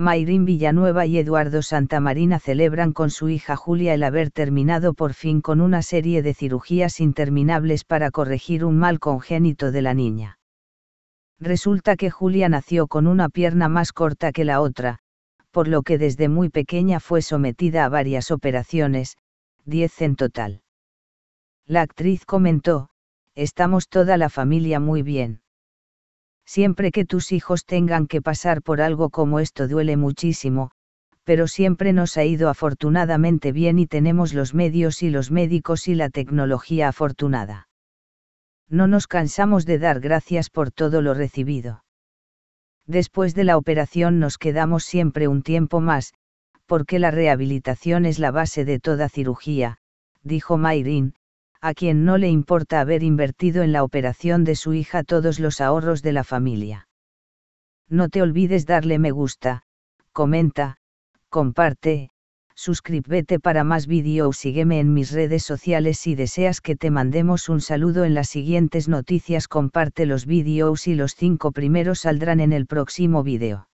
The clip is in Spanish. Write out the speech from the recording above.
Mayrín Villanueva y Eduardo Santamarina celebran con su hija Julia el haber terminado por fin con una serie de cirugías interminables para corregir un mal congénito de la niña. Resulta que Julia nació con una pierna más corta que la otra, por lo que desde muy pequeña fue sometida a varias operaciones, 10 en total. La actriz comentó, estamos toda la familia muy bien. Siempre que tus hijos tengan que pasar por algo como esto duele muchísimo, pero siempre nos ha ido afortunadamente bien y tenemos los medios y los médicos y la tecnología afortunada. No nos cansamos de dar gracias por todo lo recibido. Después de la operación nos quedamos siempre un tiempo más, porque la rehabilitación es la base de toda cirugía, dijo Myrin a quien no le importa haber invertido en la operación de su hija todos los ahorros de la familia. No te olvides darle me gusta, comenta, comparte, suscríbete para más vídeos. sígueme en mis redes sociales si deseas que te mandemos un saludo en las siguientes noticias comparte los vídeos y los cinco primeros saldrán en el próximo vídeo.